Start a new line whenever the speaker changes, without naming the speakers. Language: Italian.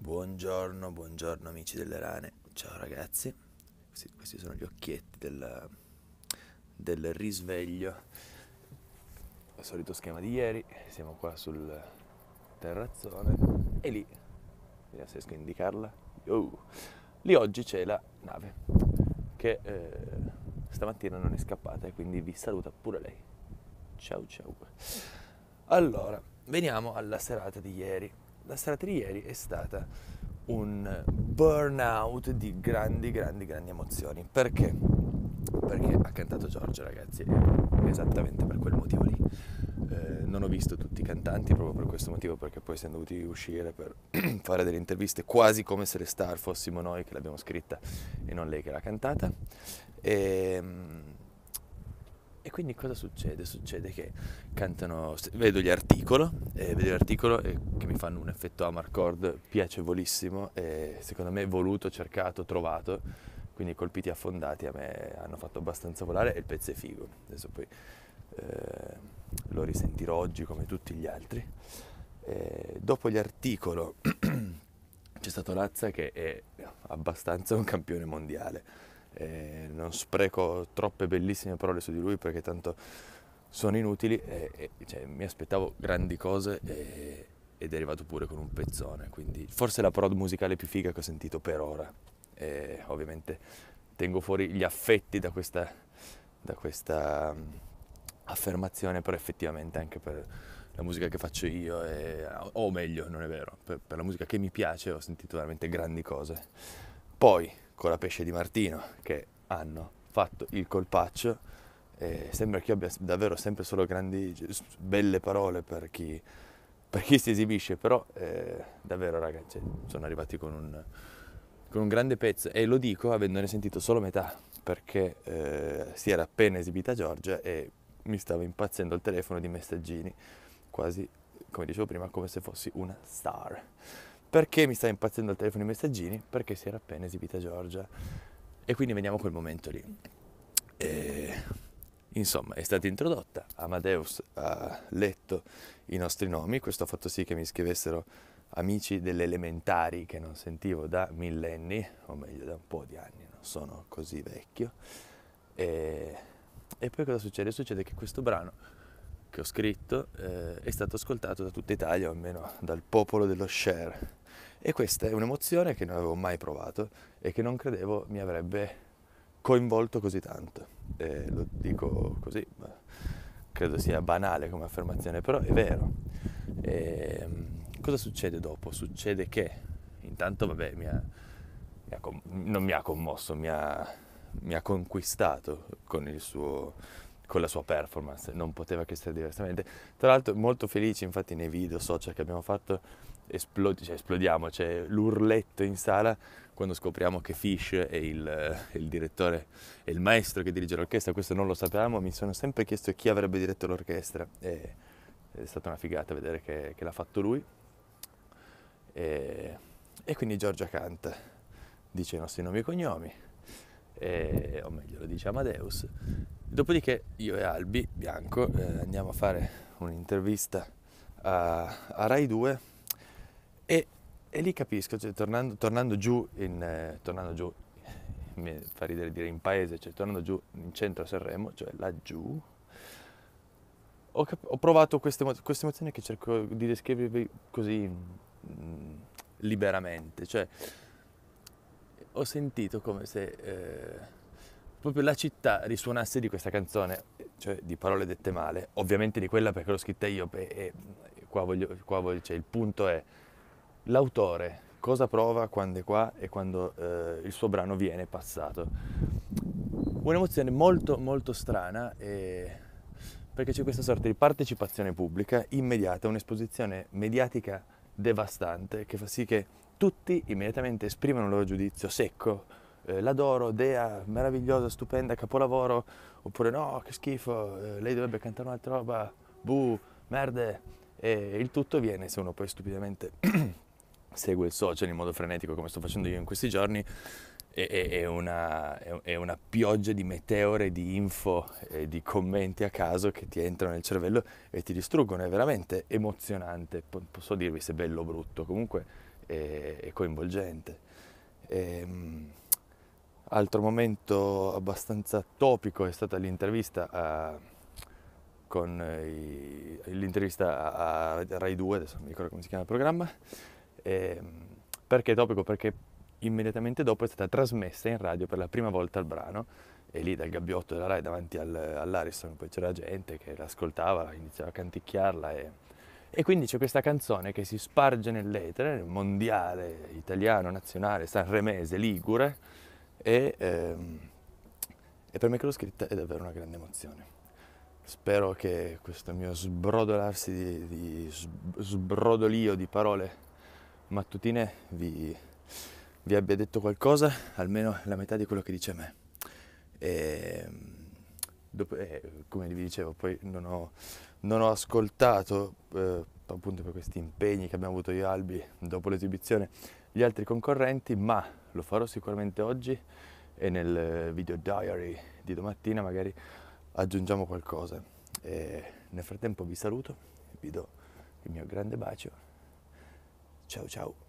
Buongiorno, buongiorno amici delle rane. Ciao ragazzi. Questi, questi sono gli occhietti del, del, risveglio. Il solito schema di ieri. Siamo qua sul terrazzone e lì, vediamo se riesco a indicarla. Yo. Lì oggi c'è la nave che eh, stamattina non è scappata e quindi vi saluta pure lei. Ciao ciao. Allora, veniamo alla serata di ieri la serata di ieri è stata un burnout di grandi, grandi, grandi emozioni. Perché? Perché ha cantato Giorgio, ragazzi, esattamente per quel motivo lì. Eh, non ho visto tutti i cantanti proprio per questo motivo, perché poi siamo dovuti uscire per fare delle interviste, quasi come se le star fossimo noi che l'abbiamo scritta e non lei che l'ha cantata. E, ehm, e quindi cosa succede? Succede che cantano, vedo gli articoli, eh, vedo l'articolo eh, che mi fanno un effetto Amarcord piacevolissimo, eh, secondo me voluto, cercato, trovato, quindi colpiti affondati a me hanno fatto abbastanza volare e il pezzo è figo, adesso poi eh, lo risentirò oggi come tutti gli altri. dopo gli articoli c'è stato Lazza che è abbastanza un campione mondiale eh, non spreco troppe bellissime parole su di lui perché tanto sono inutili e, e, cioè, mi aspettavo grandi cose e, ed è arrivato pure con un pezzone quindi forse la prod musicale più figa che ho sentito per ora e ovviamente tengo fuori gli affetti da questa, da questa mm, affermazione però effettivamente anche per la musica che faccio io, e, o meglio, non è vero, per, per, la musica che mi piace ho sentito veramente grandi cose. Poi, con la pesce di Martino che hanno fatto il colpaccio e sembra che io abbia davvero sempre solo grandi, belle parole per chi, per chi si esibisce, però eh, davvero ragazzi cioè, sono arrivati con un, con un, grande pezzo e lo dico avendone sentito solo metà perché eh, si era appena esibita Giorgia e mi stava impazzendo il telefono di messaggini, quasi come dicevo prima come se fossi una star perché mi sta impazzendo il telefono i messaggini? Perché si era appena esibita Giorgia. E quindi veniamo a quel momento lì. E, insomma, è stata introdotta, Amadeus ha letto i nostri nomi, questo ha fatto sì che mi scrivessero amici delle elementari che non sentivo da millenni, o meglio da un po' di anni, non sono così vecchio. E, e poi cosa succede? Succede che questo brano che ho scritto eh, è stato ascoltato da tutta Italia, o almeno dal popolo dello share e questa è un'emozione che non avevo mai provato e che non credevo mi avrebbe coinvolto così tanto. Eh, lo dico così, credo sia banale come affermazione, però è vero. E, ehm, cosa succede dopo? Succede che intanto, vabbè, mi ha, mi ha, non mi ha commosso, mi ha, mi ha conquistato con il suo con la sua performance, non poteva che essere diversamente. Tra l'altro molto felice infatti nei video social che abbiamo fatto esplod- cioè, esplodiamo, c'è l'urletto in sala quando scopriamo che Fish è il, il direttore, è il maestro che dirige l'orchestra, questo non lo sapevamo, mi sono sempre chiesto chi avrebbe diretto l'orchestra e, è stata una figata vedere che, che l'ha fatto lui. E, e quindi Giorgia Kant dice i nostri nomi e cognomi, e, o meglio lo dice Amadeus, Dopodiché io e Albi Bianco eh, andiamo a fare un'intervista a, a Rai 2 e, e lì capisco, cioè, tornando, tornando, giù, in, eh, tornando giù mi fa ridere dire in paese, cioè tornando giù in centro a Sanremo, cioè laggiù, ho, cap- ho provato questa emo- emozione che cerco di descrivervi così mh, mm, liberamente, cioè ho sentito come se... Eh, proprio la città risuonasse di questa canzone, cioè di parole dette male, ovviamente di quella perché l'ho scritta io e qua voglio, qua voglio cioè, il punto è l'autore cosa prova quando è qua e quando eh, il suo brano viene passato. Un'emozione molto molto strana e... perché c'è questa sorta di partecipazione pubblica immediata, un'esposizione mediatica devastante che fa sì che tutti immediatamente esprimano il loro giudizio secco, eh, l'adoro, dea, meravigliosa, stupenda, capolavoro, oppure no, che schifo, eh, lei dovrebbe cantare un'altra roba, buh, merde, e il tutto viene se uno poi stupidamente segue il social in modo frenetico come sto facendo io in questi giorni, è, una, è una pioggia di meteore, di info e di commenti a caso che ti entrano nel cervello e ti distruggono. È veramente emozionante. Posso dirvi se bello o brutto, comunque è, coinvolgente. E, ehm, Altro momento abbastanza topico è stata l'intervista a, con i, l'intervista a, Rai 2, adesso non mi ricordo come si chiama il programma. E, ehm, perché topico? Perché immediatamente dopo è stata trasmessa in radio per la prima volta il brano e lì dal gabbiotto della Rai davanti al, all'Ariston poi c'era gente che l'ascoltava, iniziava a canticchiarla e, e quindi c'è questa canzone che si sparge nell'etere, nel mondiale italiano, nazionale, sanremese, ligure e, ehm, e per me che l'ho scritta è davvero una grande emozione. Spero che questo mio sbrodolarsi di, di sbrodolio di parole mattutine vi, vi, abbia detto qualcosa, almeno la metà di quello che dice a me. E, ehm, dopo, eh, come vi dicevo, poi non ho, non ho ascoltato, eh, appunto per questi impegni che abbiamo avuto io e Albi dopo l'esibizione, gli altri concorrenti, ma lo farò sicuramente oggi e nel video diary di domattina magari aggiungiamo qualcosa. E nel frattempo vi saluto, vi do il mio grande bacio. Ciao ciao!